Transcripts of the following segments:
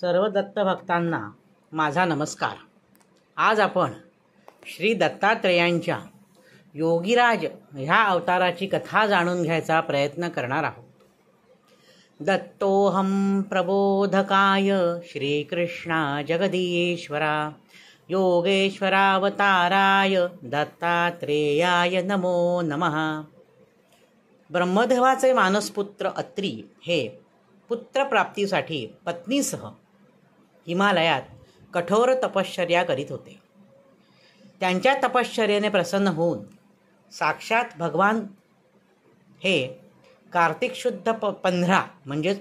सर्व दत्त भक्तांना माझा नमस्कार आज आपण श्री दत्तात्रेयांच्या योगीराज ह्या अवताराची कथा जाणून घ्यायचा प्रयत्न करणार आहोत दत्तोहम प्रबोधकाय श्रीकृष्णा जगदीश्वरा योगेश्वरावताराय दत्तात्रेयाय नमो नमः ब्रह्मदेवाचे मानसपुत्र अत्री हे पुत्रप्राप्तीसाठी पत्नीसह हिमालयात कठोर तपश्चर्या करीत होते त्यांच्या तपश्चर्याने प्रसन्न होऊन साक्षात भगवान हे कार्तिक शुद्ध प पंधरा म्हणजेच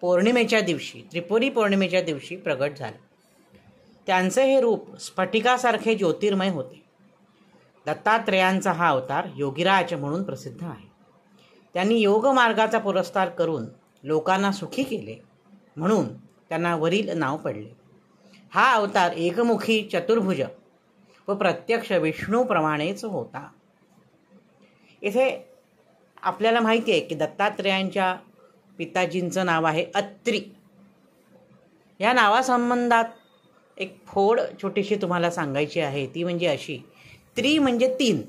पौर्णिमेच्या दिवशी त्रिपुरी पौर्णिमेच्या दिवशी प्रगट झाले त्यांचे हे रूप स्फटिकासारखे ज्योतिर्मय होते दत्तात्रेयांचा हा अवतार योगीराज म्हणून प्रसिद्ध आहे त्यांनी योगमार्गाचा पुरस्कार करून लोकांना सुखी केले म्हणून त्यांना वरील नाव पडले हा अवतार एकमुखी चतुर्भुज व प्रत्यक्ष विष्णूप्रमाणेच होता इथे आपल्याला माहिती आहे की दत्तात्रेयांच्या पिताजींचं नाव आहे अत्री या नावासंबंधात एक फोड छोटीशी तुम्हाला सांगायची आहे ती म्हणजे अशी त्री म्हणजे तीन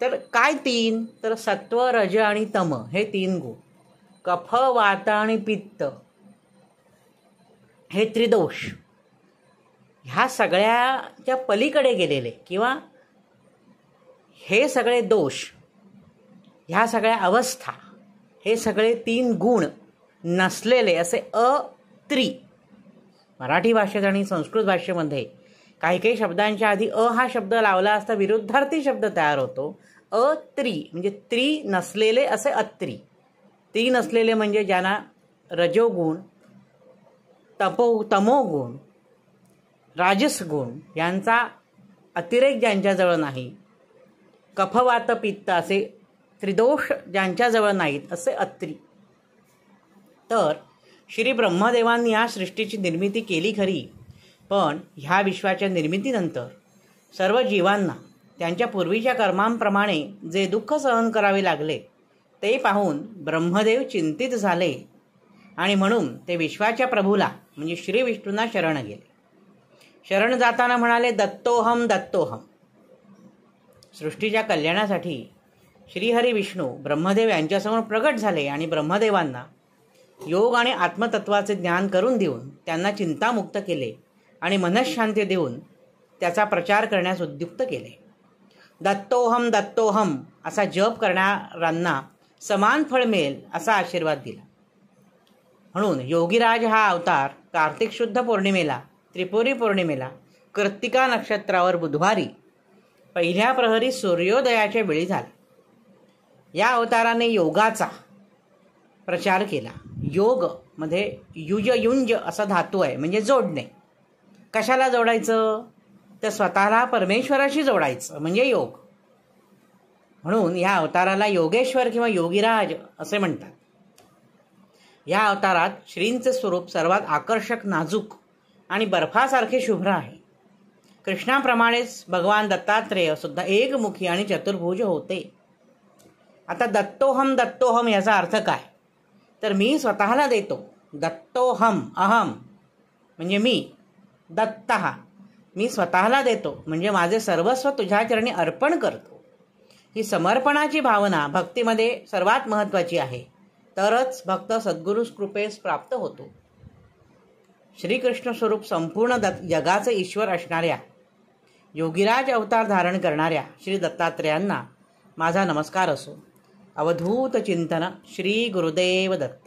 तर काय तीन तर सत्व रज आणि तम हे तीन गुण कफ वात आणि पित्त हे त्रिदोष ह्या सगळ्याच्या पलीकडे गेलेले किंवा हे सगळे दोष ह्या सगळ्या अवस्था हे सगळे तीन गुण नसलेले असे अत्री मराठी भाषेत आणि संस्कृत भाषेमध्ये काही काही शब्दांच्या आधी अ हा शब्द लावला असता विरुद्धार्थी शब्द तयार होतो अत्री म्हणजे त्रि नसलेले असे अत्री त्रि नसलेले म्हणजे ज्यांना रजोगुण तपो तमोगुण राजसगुण यांचा अतिरेक ज्यांच्याजवळ नाही कफवात पित्त असे त्रिदोष ज्यांच्याजवळ नाहीत असे अत्री तर श्री ब्रह्मदेवांनी या सृष्टीची निर्मिती केली खरी पण ह्या विश्वाच्या निर्मितीनंतर सर्व जीवांना त्यांच्या पूर्वीच्या कर्मांप्रमाणे जे दुःख सहन करावे लागले ते पाहून ब्रह्मदेव चिंतित झाले आणि म्हणून ते विश्वाच्या प्रभूला म्हणजे श्री विष्णूंना शरण गेले शरण जाताना म्हणाले दत्तोहम दत्तोहम सृष्टीच्या कल्याणासाठी श्रीहरी विष्णू ब्रह्मदेव यांच्यासमोर प्रगट झाले आणि ब्रह्मदेवांना योग आणि आत्मतत्वाचे ज्ञान करून देऊन त्यांना चिंतामुक्त केले आणि मनशांती देऊन त्याचा प्रचार करण्यास उद्युक्त केले दत्तोहम दत्तोहम असा जप करणाऱ्यांना समान फळ मिळेल असा आशीर्वाद दिला म्हणून योगीराज हा अवतार कार्तिक शुद्ध पौर्णिमेला त्रिपुरी पौर्णिमेला कृत्तिका नक्षत्रावर बुधवारी पहिल्या प्रहरी सूर्योदयाच्या वेळी झाला या अवताराने योगाचा प्रचार केला योग मध्ये युजयुंज असा धातू आहे म्हणजे जोडणे कशाला जोडायचं तर स्वतःला परमेश्वराशी जोडायचं म्हणजे योग म्हणून या अवताराला योगेश्वर किंवा योगीराज असे म्हणतात या अवतारात श्रींचे स्वरूप सर्वात आकर्षक नाजूक आणि बर्फासारखे शुभ्र आहे कृष्णाप्रमाणेच भगवान दत्तात्रेय सुद्धा एकमुखी आणि चतुर्भुज होते आता दत्तोहम दत्तोहम याचा अर्थ काय तर मी स्वतःला देतो दत्तोहम अहम म्हणजे मी दत्त मी स्वतःला देतो म्हणजे माझे सर्वस्व तुझ्या चरणी अर्पण करतो ही समर्पणाची भावना भक्तीमध्ये सर्वात महत्त्वाची आहे तरच भक्त सद्गुरूस कृपेस प्राप्त होतो श्रीकृष्ण स्वरूप संपूर्ण दत् जगाचे ईश्वर असणाऱ्या योगीराज अवतार धारण करणाऱ्या श्री दत्तात्रयांना माझा नमस्कार असो अवधूत चिंतन श्री गुरुदेव दत्त